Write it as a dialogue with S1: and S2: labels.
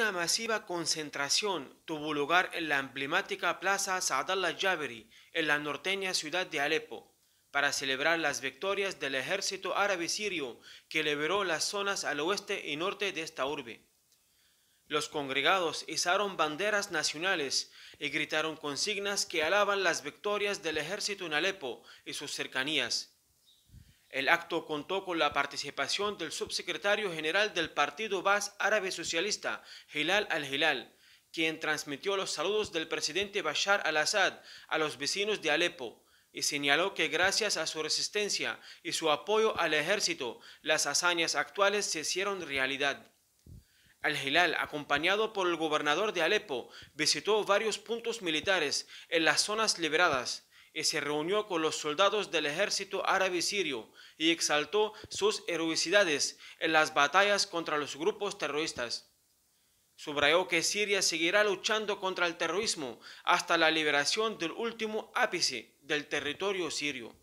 S1: una masiva concentración tuvo lugar en la emblemática plaza Saadallah Jaberi, en la norteña ciudad de Alepo, para celebrar las victorias del ejército árabe sirio que liberó las zonas al oeste y norte de esta urbe. Los congregados izaron banderas nacionales y gritaron consignas que alaban las victorias del ejército en Alepo y sus cercanías el acto contó con la participación del subsecretario general del Partido Bas Árabe Socialista, Hilal al-Hilal, quien transmitió los saludos del presidente Bashar al-Assad a los vecinos de Alepo y señaló que gracias a su resistencia y su apoyo al ejército, las hazañas actuales se hicieron realidad. Al-Hilal, acompañado por el gobernador de Alepo, visitó varios puntos militares en las zonas liberadas y se reunió con los soldados del ejército árabe sirio y exaltó sus heroicidades en las batallas contra los grupos terroristas. Subrayó que Siria seguirá luchando contra el terrorismo hasta la liberación del último ápice del territorio sirio.